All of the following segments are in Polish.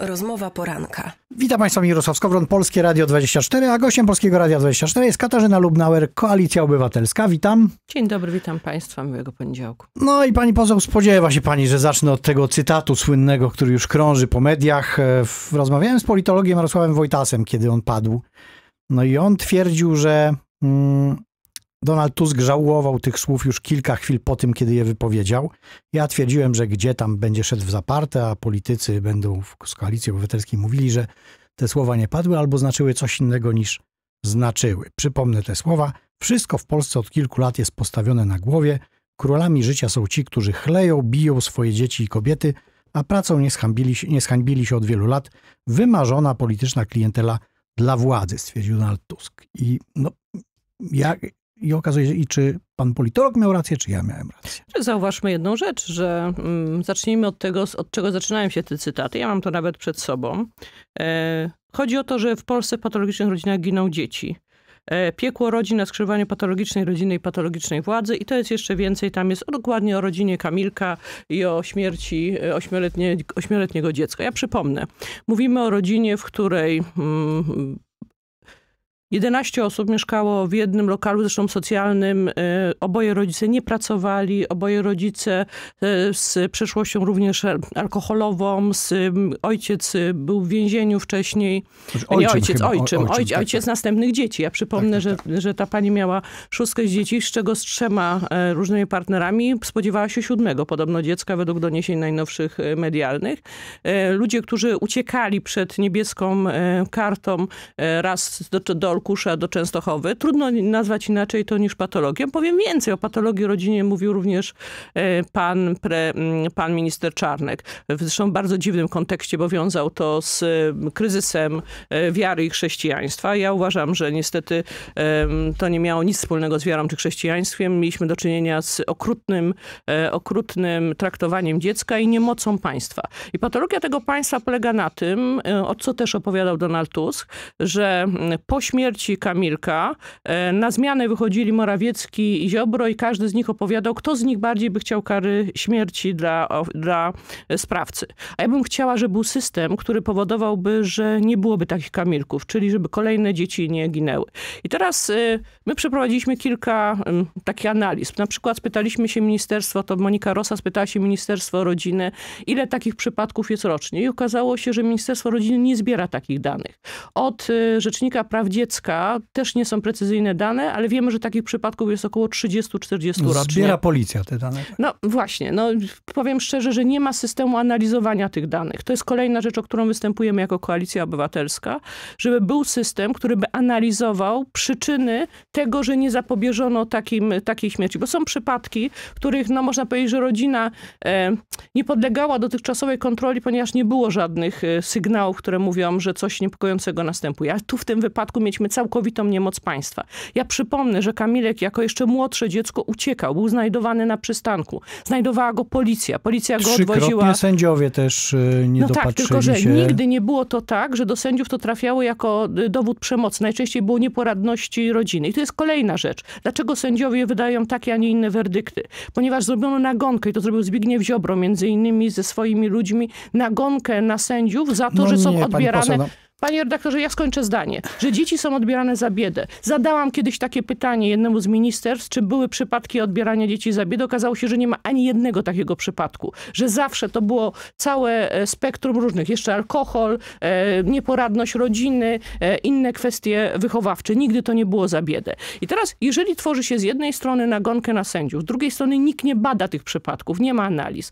Rozmowa poranka. Witam Państwa, Mirosław Skowron, Polskie Radio 24, a gościem Polskiego Radia 24 jest Katarzyna Lubnauer, Koalicja Obywatelska. Witam. Dzień dobry, witam Państwa, miłego poniedziałku. No i Pani poseł, spodziewa się Pani, że zacznę od tego cytatu słynnego, który już krąży po mediach. E, rozmawiałem z politologiem Jarosławem Wojtasem, kiedy on padł. No i on twierdził, że mm, Donald Tusk żałował tych słów już kilka chwil po tym, kiedy je wypowiedział. Ja twierdziłem, że gdzie tam będzie szedł w zaparte, a politycy będą z koalicji obywatelskiej mówili, że te słowa nie padły albo znaczyły coś innego niż znaczyły. Przypomnę te słowa. Wszystko w Polsce od kilku lat jest postawione na głowie. Królami życia są ci, którzy chleją, biją swoje dzieci i kobiety, a pracą nie zhańbili, nie zhańbili się od wielu lat. Wymarzona polityczna klientela dla władzy, stwierdził Donald Tusk. I no, ja i okazuje się, i czy pan politolog miał rację, czy ja miałem rację. Zauważmy jedną rzecz, że um, zacznijmy od tego, od czego zaczynają się te cytaty. Ja mam to nawet przed sobą. E, chodzi o to, że w Polsce w patologicznych rodzinach giną dzieci. E, piekło rodzin na skrzyżowaniu patologicznej rodziny i patologicznej władzy. I to jest jeszcze więcej. Tam jest dokładnie o rodzinie Kamilka i o śmierci e, ośmioletnie, ośmioletniego dziecka. Ja przypomnę. Mówimy o rodzinie, w której... Mm, 11 osób mieszkało w jednym lokalu, zresztą socjalnym. E, oboje rodzice nie pracowali, oboje rodzice e, z przeszłością również e, alkoholową. Z, ojciec był w więzieniu wcześniej. Ojczym znaczy nie ojciec, chyba. ojczym. ojczym ojciec, tak, ojciec tak. następnych dzieci. Ja przypomnę, tak, tak Że, tak. że ta pani miała szóstkę z dzieci, z czego z trzema różnymi partnerami spodziewała się siódmego podobno dziecka, według doniesień najnowszych medialnych. Ludzie, którzy uciekali przed niebieską kartą raz do, do Olkusza do Częstochowy. Trudno nazwać inaczej to niż patologią. Powiem więcej, o patologii rodzinie mówił również e, pan, pre, mm, pan minister Czarnek. W zresztą bardzo dziwnym kontekście, bo wiązał to z e, kryzysem e, wiary i chrześcijaństwa. Ja uważam, że niestety to nie miało nic wspólnego z wiarą czy chrześcijaństwem. Mieliśmy do czynienia z okrutnym, okrutnym traktowaniem dziecka i niemocą państwa. I patologia tego państwa polega na tym, o co też opowiadał Donald Tusk, że mm, po śmierci śmierci Kamilka e, na zmianę wychodzili Morawiecki i Ziobro i każdy z nich opowiadał, kto z nich bardziej by chciał kary śmierci dla, dla e, sprawcy. A ja bym chciała, żeby był system, który powodowałby, że nie byłoby takich Kamilków, czyli żeby kolejne dzieci nie ginęły. I teraz e, my przeprowadziliśmy kilka takich analiz. Na przykład spytaliśmy się ministerstwo, to Monika Rosa spytała się Ministerstwo Rodziny, ile takich przypadków jest rocznie. I okazało się, że Ministerstwo Rodziny nie zbiera takich danych. Od Rzecznika Praw Dziecka dziecka też nie są precyzyjne dane, ale wiemy, że takich przypadków jest około 30-40 no, rocznie. Zbiera policja te dane. Tak. No właśnie, no powiem szczerze, że nie ma systemu analizowania tych danych. To jest kolejna rzecz, o którą występujemy jako Koalicja Obywatelska, żeby był system, który by analizował przyczyny tego, że nie zapobieżono takim, takiej śmierci. Bo są przypadki, w których no, można powiedzieć, że rodzina e, nie podlegała dotychczasowej kontroli, ponieważ nie było żadnych e, sygnałów, które mówią, że coś niepokojącego następuje. A tu w tym wypadku mieliśmy całkowitą niemoc państwa. Ja przypomnę, że Kamilek jako jeszcze młodsze dziecko uciekał, był znajdowany na przystanku. Znajdowała go policja, policja go odwoziła. sędziowie też y, nie No tak, tylko że się. nigdy nie było to tak, że do sędziów to trafiało jako y, dowód przemocy. Najczęściej było nieporadności rodziny. I to jest kolejna rzecz. Dlaczego sędziowie wydają takie, a nie inne werdykty? Ponieważ zrobiono nagonkę i to zrobił Zbigniew Ziobro między innymi ze swoimi ludźmi, nagonkę na sędziów za to, no że nie, są odbierane... Poseł, no Panie redaktorze, ja skończę zdanie, że dzieci są odbierane za biedę. Zadałam kiedyś takie pytanie jednemu z ministerstw, czy były przypadki odbierania dzieci za biedę. Okazało się, że nie ma ani jednego takiego przypadku. Że zawsze to było całe e, spektrum różnych. Jeszcze alkohol, e, nieporadność rodziny, e, inne kwestie wychowawcze. Nigdy to nie było za biedę. I teraz, jeżeli tworzy się z jednej strony nagonkę na sędziów, z drugiej strony nikt nie bada tych przypadków, nie ma analiz.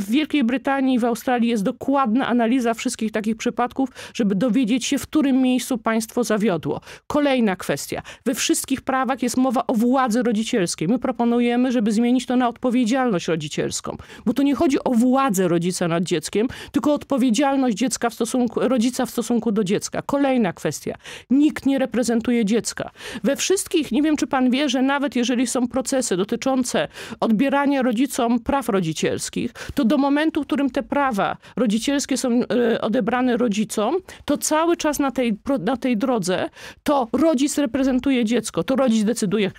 W Wielkiej Brytanii, w Australii jest dokładna analiza wszystkich takich przypadków, żeby dowiedzieć się, w którym miejscu państwo zawiodło. Kolejna kwestia. We wszystkich prawach jest mowa o władzy rodzicielskiej. My proponujemy, żeby zmienić to na odpowiedzialność rodzicielską, bo to nie chodzi o władzę rodzica nad dzieckiem, tylko odpowiedzialność dziecka w stosunku, rodzica w stosunku do dziecka. Kolejna kwestia. Nikt nie reprezentuje dziecka. We wszystkich, nie wiem czy pan wie, że nawet jeżeli są procesy dotyczące odbierania rodzicom praw rodzicielskich, to do momentu, w którym te prawa rodzicielskie są e, odebrane rodzicom, to to cały czas na tej, na tej drodze to rodzic reprezentuje dziecko, to rodzic decyduje,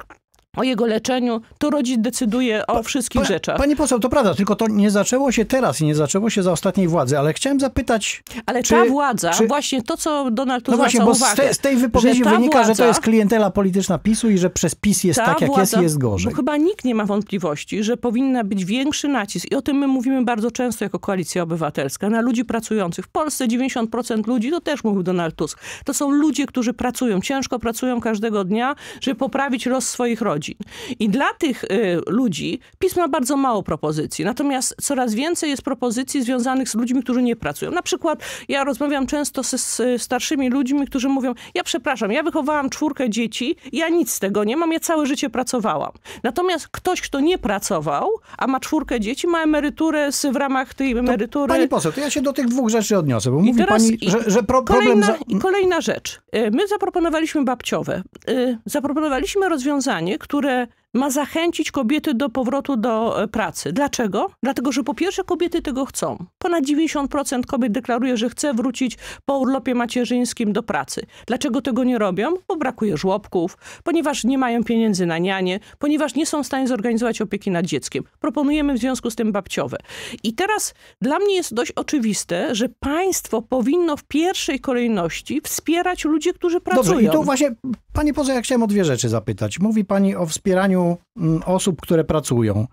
o jego leczeniu, to rodzic decyduje o wszystkich pa, rzeczach. Pani poseł, to prawda, tylko to nie zaczęło się teraz i nie zaczęło się za ostatniej władzy, ale chciałem zapytać... Ale czy, ta władza, czy... właśnie to, co Donald tu no właśnie, bo uwagę, z, te, z, tej wypowiedzi że wynika, władza, że to jest klientela polityczna PiSu i że przez PiS jest tak, jak władza, jest jest gorzej. Bo chyba nikt nie ma wątpliwości, że powinna być większy nacisk i o tym my mówimy bardzo często jako Koalicja Obywatelska, na ludzi pracujących. W Polsce 90% ludzi, to też mówił Donald Tusk, to są ludzie, którzy pracują, ciężko pracują każdego dnia, żeby poprawić los swoich rodzin rodzin. I dla tych y, ludzi PiS ma bardzo mało propozycji. Natomiast coraz więcej jest propozycji związanych z ludźmi, którzy nie pracują. Na przykład ja rozmawiam często z, z starszymi ludźmi, którzy mówią, ja przepraszam, ja wychowałam czwórkę dzieci, ja nic z tego nie mam, ja całe życie pracowałam. Natomiast ktoś, kto nie pracował, a ma czwórkę dzieci, ma emeryturę z, w ramach tej emerytury... To, pani poseł, to ja się do tych dwóch rzeczy odniosę, bo I mówi pani, że, że pro, problem... Kolejna, za... Kolejna rzecz. Y, my zaproponowaliśmy babciowe. Y, zaproponowaliśmy rozwiązanie, które które ma zachęcić kobiety do powrotu do e, pracy. Dlaczego? Dlatego, że po pierwsze kobiety tego chcą. Ponad 90% kobiet deklaruje, że chce wrócić po urlopie macierzyńskim do pracy. Dlaczego tego nie robią? Bo brakuje żłobków, ponieważ nie mają pieniędzy na nianie, ponieważ nie są w stanie zorganizować opieki nad dzieckiem. Proponujemy w związku z tym babciowe. I teraz dla mnie jest dość oczywiste, że państwo powinno w pierwszej kolejności wspierać ludzi, którzy pracują. Dobrze, i tu właśnie, pani poseł, ja chciałem o dwie rzeczy zapytać. Mówi pani o wspieraniu Mm, osób, które pracują.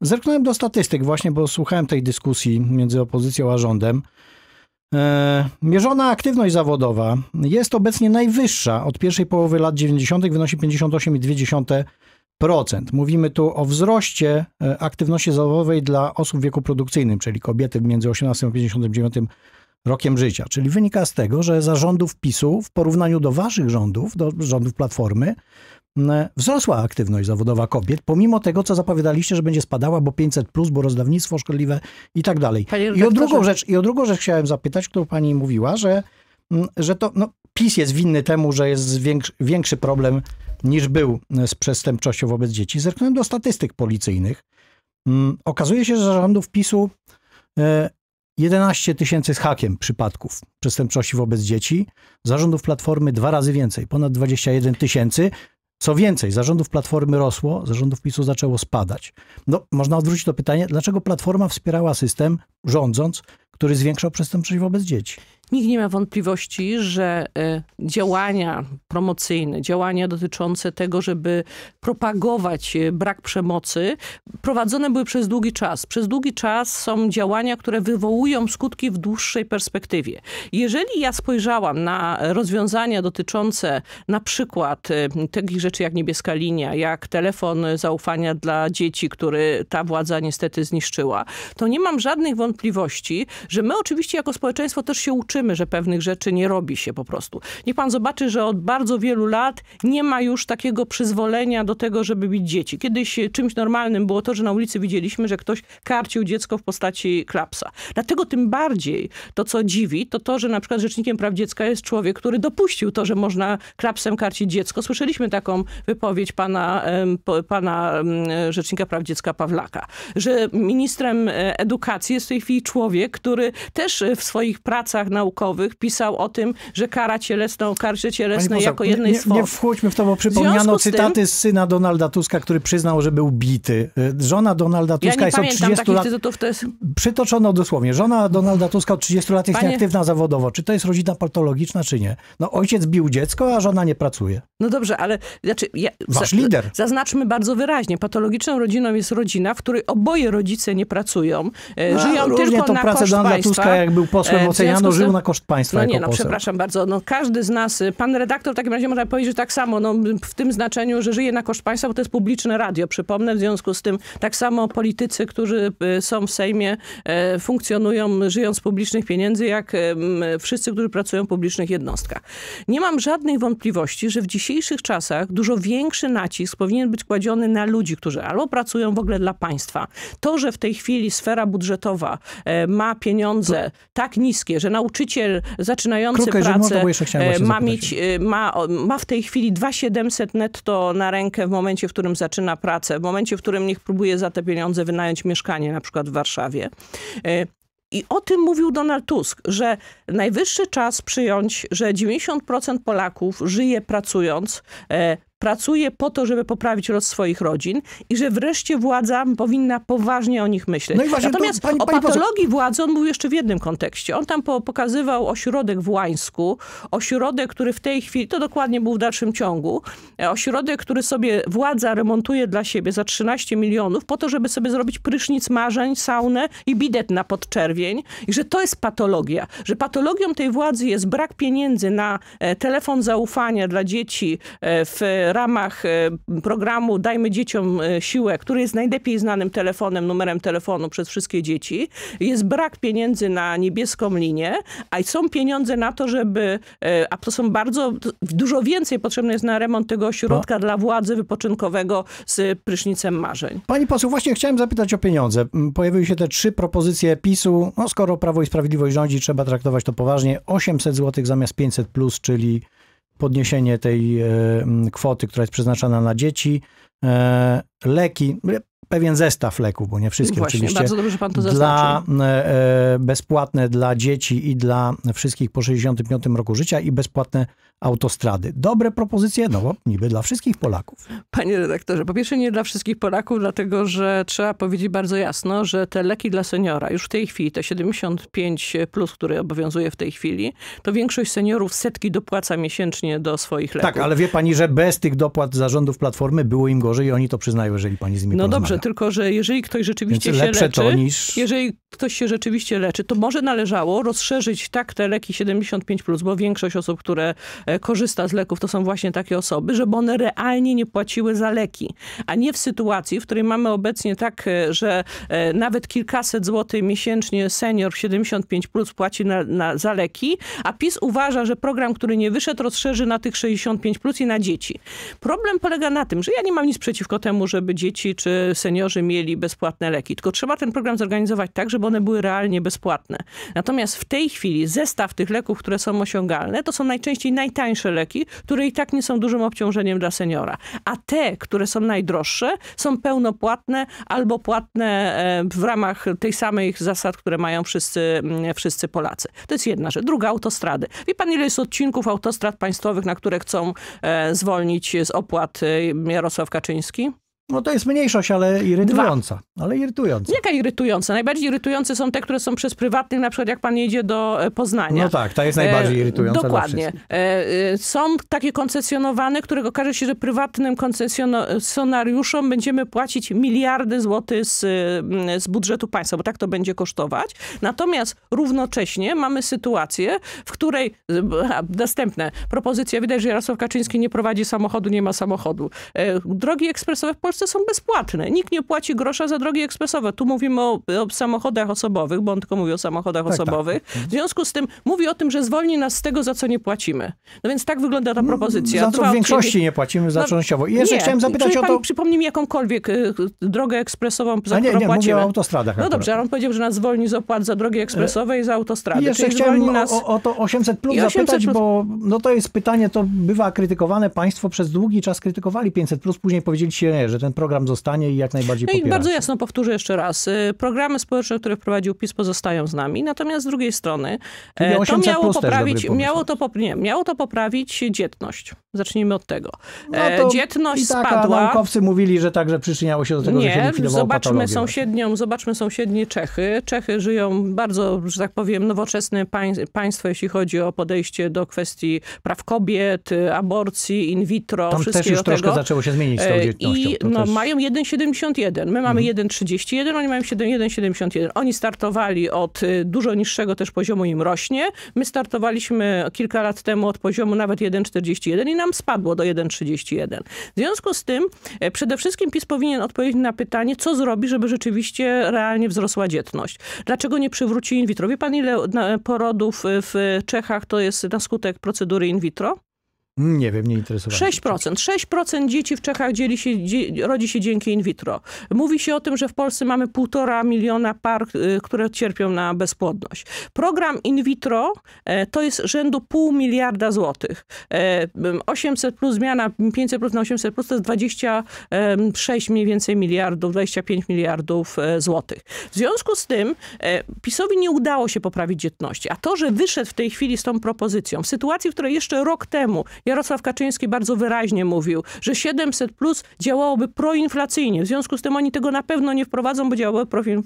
Zerknąłem do statystyk właśnie, bo słuchałem tej dyskusji między opozycją a rządem. E, mierzona aktywność zawodowa jest obecnie najwyższa od pierwszej połowy lat 90., wynosi 58,2%. Mówimy tu o wzroście e, aktywności zawodowej dla osób w wieku produkcyjnym, czyli kobiety między 18 a 59 rokiem życia. Czyli wynika z tego, że za rządów PiSu w porównaniu do waszych rządów, do rządów Platformy, E, wzrosła aktywność zawodowa kobiet, pomimo tego, co zapowiadaliście, że będzie spadała, bo 500 plus, bo rozdawnictwo szkodliwe i tak dalej. I o, drugą rzecz, I o drugą rzecz chciałem zapytać, którą pani mówiła, że, mm, że to no, PiS jest winny temu, że jest większy, większy problem niż był e, z przestępczością wobec dzieci. Zerknąłem do statystyk policyjnych. Mm, okazuje się, że zarządów PiSu 11 e, tysięcy z hakiem przypadków przestępczości wobec dzieci, zarządów Platformy dwa razy więcej, ponad 21 tysięcy, co więcej, zarządów Platformy rosło, zarządów PiSu zaczęło spadać. No, można odwrócić to pytanie, dlaczego Platforma wspierała system rządząc, który zwiększał przestępczość wobec dzieci? Nikt nie ma wątpliwości, że e, działania promocyjne, działania dotyczące tego, żeby propagować e, brak przemocy, prowadzone były przez długi czas. Przez długi czas są działania, które wywołują skutki w dłuższej perspektywie. Jeżeli ja spojrzałam na rozwiązania dotyczące na przykład e, takich rzeczy jak niebieska linia, jak telefon zaufania dla dzieci, który ta władza niestety zniszczyła, to nie mam żadnych wątpliwości, że my oczywiście jako społeczeństwo też się uczymy słyszymy, że pewnych rzeczy nie robi się po prostu. Niech pan zobaczy, że od bardzo wielu lat nie ma już takiego przyzwolenia do tego, żeby bić dzieci. Kiedyś e, czymś normalnym było to, że na ulicy widzieliśmy, że ktoś karcił dziecko w postaci klapsa. Dlatego tym bardziej to, co dziwi, to to, że na przykład rzecznikiem praw dziecka jest człowiek, który dopuścił to, że można klapsem karcić dziecko. Słyszeliśmy taką wypowiedź pana, pana rzecznika praw dziecka Pawlaka, że ministrem e, edukacji jest w tej chwili człowiek, który też e, w swoich pracach na naukowych pisał o tym, że kara cielesna, o karze cielesnej jako jednej nie, z form. Nie wchodźmy w to, bo przypomniano cytaty tym, z syna Donalda Tuska, który przyznał, że był bity. Y, żona Donalda Tuska ja jest od 30 lat... Jest... Przytoczono dosłownie. Żona Donalda Tuska od 30 lat jest Panie... nieaktywna zawodowo. Czy to jest rodzina patologiczna, czy nie? No ojciec bił dziecko, a żona nie pracuje. No dobrze, ale... Znaczy, ja... Wasz lider. Zaznaczmy bardzo wyraźnie. Patologiczną rodziną jest rodzina, w której oboje rodzice nie pracują. E, no, żyją tylko na pracę Donalda państwa. Tuska, jak był posłem Oceanu, Oceniano, żył na na koszt państwa. No nie, no poseł. przepraszam bardzo. No, każdy z nas, y, pan redaktor w takim razie może powiedzieć tak samo, no, w tym znaczeniu, że żyje na koszt państwa, bo to jest publiczne radio, przypomnę. W związku z tym tak samo politycy, którzy y, są w Sejmie, y, funkcjonują żyjąc z publicznych pieniędzy, jak wszyscy, którzy pracują w publicznych jednostkach. Nie mam żadnej wątpliwości, że w dzisiejszych czasach dużo większy nacisk powinien być kładziony na ludzi, którzy albo pracują w ogóle dla państwa. To, że w tej chwili sfera budżetowa ma pieniądze tak niskie, że nauczyciel nauczyciel zaczynający pracę e, ma, mieć, e, ma, ma w tej chwili 2700 netto na rękę w momencie, w którym zaczyna pracę, w momencie, w którym niech próbuje za te pieniądze wynająć mieszkanie na przykład w Warszawie. E, I o tym mówił Donald Tusk, że najwyższy czas przyjąć, że 90% Polaków żyje pracując, pracuje po to, żeby poprawić los swoich rodzin i że wreszcie władza powinna poważnie o nich myśleć. No i właśnie, Natomiast to, pani, o patologii pani... władzy on mówił jeszcze w jednym kontekście. On tam po, pokazywał ośrodek w Łańsku, ośrodek, który w tej chwili, to dokładnie był w dalszym ciągu, e, ośrodek, który sobie władza remontuje dla siebie za 13 milionów po to, żeby sobie zrobić prysznic marzeń, saunę i bidet na podczerwień i że to jest patologia. Że patologią tej władzy jest brak pieniędzy na e, telefon zaufania dla dzieci e, w ramach e, programu Dajmy Dzieciom e, Siłę, który jest najlepiej znanym telefonem, numerem telefonu przez wszystkie dzieci, jest brak pieniędzy na niebieską linię, a są pieniądze na to, żeby, e, a to są bardzo, dużo więcej potrzebne jest na remont tego ośrodka no. dla władzy wypoczynkowego z prysznicem marzeń. Pani poseł, właśnie chciałem zapytać o pieniądze. Pojawiły się te trzy propozycje PiSu. No skoro Prawo i Sprawiedliwość rządzi, trzeba traktować to poważnie. 800 zł zamiast 500 plus, czyli podniesienie tej e, kwoty, która jest przeznaczana na dzieci, E, leki, pewien zestaw leków, bo nie wszystkie Właśnie, oczywiście. Bardzo dobrze pan to dla, e, e, bezpłatne dla dzieci i dla wszystkich po 65 roku życia i bezpłatne autostrady. Dobre propozycje, no bo niby dla wszystkich Polaków. Panie redaktorze, po pierwsze nie dla wszystkich Polaków, dlatego że trzeba powiedzieć bardzo jasno, że te leki dla seniora już w tej chwili, te 75 plus, które obowiązuje w tej chwili, to większość seniorów setki dopłaca miesięcznie do swoich leków. Tak, ale wie pani, że bez tych dopłat zarządów Platformy było im go gorzej i oni to przyznają, jeżeli pani z nimi No dobrze, tylko że jeżeli ktoś rzeczywiście się leczy, to niż... jeżeli ktoś się rzeczywiście leczy, to może należało rozszerzyć tak te leki 75+, plus, bo większość osób, które e, korzysta z leków, to są właśnie takie osoby, żeby one realnie nie płaciły za leki, a nie w sytuacji, w której mamy obecnie tak, e, że e, nawet kilkaset złotych miesięcznie senior 75+, plus płaci na, na, za leki, a PiS uważa, że program, który nie wyszedł, rozszerzy na tych 65+, plus i na dzieci. Problem polega na tym, że ja nie mam nic przeciwko temu, żeby dzieci czy seniorzy mieli bezpłatne leki. Tylko trzeba ten program zorganizować tak, żeby one były realnie bezpłatne. Natomiast w tej chwili zestaw tych leków, które są osiągalne, to są najczęściej najtańsze leki, które i tak nie są dużym obciążeniem dla seniora. A te, które są najdroższe, są pełnopłatne albo płatne e, w ramach tych samych zasad, które mają wszyscy, mm, wszyscy Polacy. To jest jedna rzecz. Druga, autostrady. Wie pan, ile jest odcinków autostrad państwowych, na które chcą e, zwolnić z opłat e, Jarosław Kaczyński? Kaczyński? No to jest mniejszość, ale irytująca. Dwa. Ale irytująca. Jaka irytująca? Najbardziej irytujące są te, które są przez prywatnych, na przykład jak pan jedzie do e, Poznania. No tak, ta jest najbardziej e, irytująca. E, dokładnie. E, są takie koncesjonowane, którego okaże się, że prywatnym koncesjonariuszom będziemy płacić miliardy złotych z, mm, z budżetu państwa, bo tak to będzie kosztować. Natomiast równocześnie mamy sytuację, w której e, następne propozycje, widać, że Jarosław Kaczyński nie prowadzi samochodu, nie ma samochodu. E, drogi ekspresowe w Polsce Polsce są bezpłatne. Nikt nie płaci grosza za drogi ekspresowe. Tu mówimy o, o samochodach osobowych, bo on tylko mówi o samochodach tak, tak. osobowych. Tak. W mhm. związku z tym mówi o tym, że zwolni nas z tego, za co nie płacimy. No więc tak wygląda ta no, propozycja. Za co w większości nie płacimy, za no, częściowo. I jeszcze nie, chciałem zapytać o to... Przypomnij mi jakąkolwiek y, y, drogę ekspresową, za A nie, którą nie, płacimy. Mówię o autostradach. No dobrze, ale on powiedział, że nas zwolni z opłat za drogi ekspresowe i za autostrady. I jeszcze Czyli chciałem nas... o, o, to 800 plus 800 zapytać, plus... bo no to jest pytanie, to bywa krytykowane. Państwo przez długi czas krytykowali 500 plus, później powiedzieliście, że ten ten program zostanie i jak najbardziej no I bardzo jasno powtórzę jeszcze raz. Y, programy społeczne, które wprowadził PiS pozostają z nami, natomiast z drugiej strony e, to miało, poprawić, miało, to, nie, miało to poprawić dzietność. Zacznijmy od tego. No e, dzietność i spadła. naukowcy mówili, że także przyczyniało się do tego, nie, że się likwidowało zobaczmy sąsiednią, Zobaczmy sąsiednie Czechy. Czechy żyją bardzo, że tak powiem, nowoczesne państwo, jeśli chodzi o podejście do kwestii praw kobiet, y, aborcji, in vitro, Tam wszystkiego też już tego. troszkę zaczęło się zmienić z tą e, dzietnością. I, no no, też... mają 1,71. My mamy mhm. 1,31, oni mają 1,71. Oni startowali od y, dużo niższego też poziomu, im rośnie. My startowaliśmy kilka lat temu od poziomu nawet 1,41 i nam spadło do 1,31. W związku z tym e, przede wszystkim PiS powinien odpowiedzieć na pytanie, co zrobi, żeby rzeczywiście realnie wzrosła dzietność. Dlaczego nie przywróci in vitro? Wie pan ile porodów w Czechach to jest na skutek procedury in vitro? Nie wiem, nie interesowałem 6%. 6% dzieci w Czechach dzieli się, rodzi się dzięki in vitro. Mówi się o tym, że w Polsce mamy półtora miliona par, y, które cierpią na bezpłodność. Program in vitro e, to jest rzędu pół miliarda złotych. 800 e, plus zmiana 500 plus na 800 plus to jest 26 mniej więcej miliardów, 25 miliardów e, złotych. W związku z tym PiSowi nie udało się poprawić dzietności. A to, że wyszedł w tej chwili z tą propozycją, w sytuacji, w której jeszcze rok temu Jarosław Kaczyński bardzo wyraźnie mówił, że 700 plus działałoby proinflacyjnie. W związku z tym oni tego na pewno nie wprowadzą, bo działały proinflacyjnie.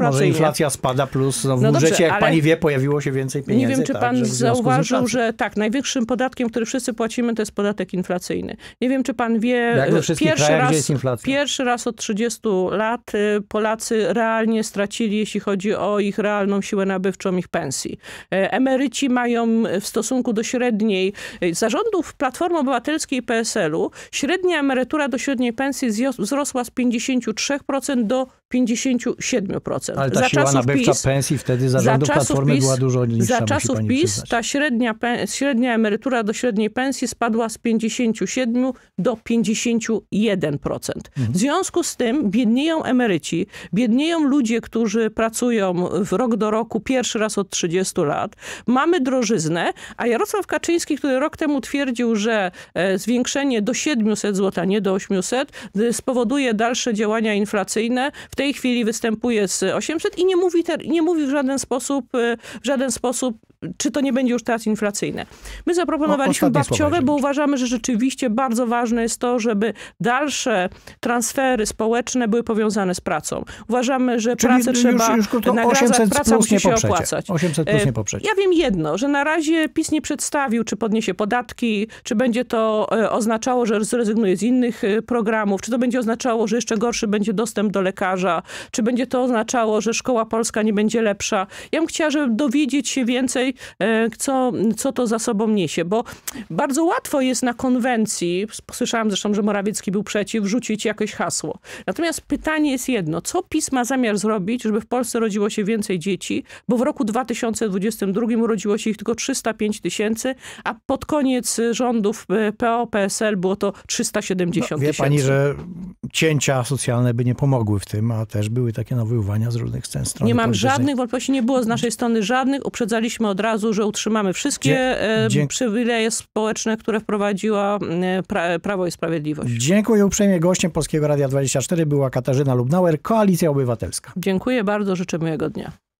No, może inflacja spada plus no, w no budżecie, dobrze, jak pani wie, pojawiło się więcej pieniędzy. Nie wiem, czy tak, pan zauważył, że tak, najwyższym podatkiem, który wszyscy płacimy, to jest podatek inflacyjny. Nie wiem, czy pan wie, e, pierwszy, krajach, raz, pierwszy raz od 30 lat e, Polacy realnie stracili, jeśli chodzi o ich realną siłę nabywczą ich pensji. E, emeryci mają w stosunku do średniej zarządu czasów Platformy Obywatelskiej i PSL-u średnia emerytura do średniej pensji wzrosła z 53% do 57%. Ale ta za siła nabywcza PiS, pensji wtedy za, za Platformy PiS, była dużo niższa. Za czasów PiS ta średnia, średnia emerytura do średniej pensji spadła z 57 do 51%. Mhm. W związku z tym biednieją emeryci, biednieją ludzie, którzy pracują w rok do roku pierwszy raz od 30 lat. Mamy drożyznę, a Jarosław Kaczyński, który rok temu twierdził, że e, zwiększenie do 700 zł, a nie do 800, e, spowoduje dalsze działania inflacyjne. W tej tej chwili występuje z 800 i nie mówi, ter, nie mówi w żaden sposób, y, w żaden sposób czy to nie będzie już teraz inflacyjne. My zaproponowaliśmy no, babciowe, bo uważamy, że rzeczywiście bardzo ważne jest to, żeby dalsze transfery społeczne były powiązane z pracą. Uważamy, że Czyli pracę już, trzeba już krótko, nagradzać, praca musi się opłacać. 800 plus nie poprzeć. Y, ja wiem jedno, że na razie PiS nie przedstawił, czy podniesie podatki, czy będzie to y, oznaczało, że zrezygnuje z innych programów, czy to będzie oznaczało, że jeszcze gorszy będzie dostęp do lekarza, lepsza? Czy będzie to oznaczało, że szkoła polska nie będzie lepsza? Ja bym chciała, żeby dowiedzieć się więcej, e, co, co to za sobą niesie, bo bardzo łatwo jest na konwencji, słyszałam zresztą, że Morawiecki był przeciw, wrzucić jakieś hasło. Natomiast pytanie jest jedno, co PiS ma zamiar zrobić, żeby w Polsce rodziło się więcej dzieci, bo w roku 2022 urodziło się ich tylko 305 tysięcy, a pod koniec rządów e, PO-PSL było to 370 no, wie tysięcy. Wie pani, że cięcia socjalne by nie pomogły w tym, a też były takie nawoływania z różnych scen strony Nie mam żadnych wątpliwości, nie było z naszej strony żadnych. Uprzedzaliśmy od razu, że utrzymamy wszystkie Dzie e, przywileje społeczne, które wprowadziła e, pra Prawo i Sprawiedliwość. Dziękuję uprzejmie. Gościem Polskiego Radia 24 była Katarzyna Lubnauer, Koalicja Obywatelska. Dziękuję bardzo, życzę miłego dnia.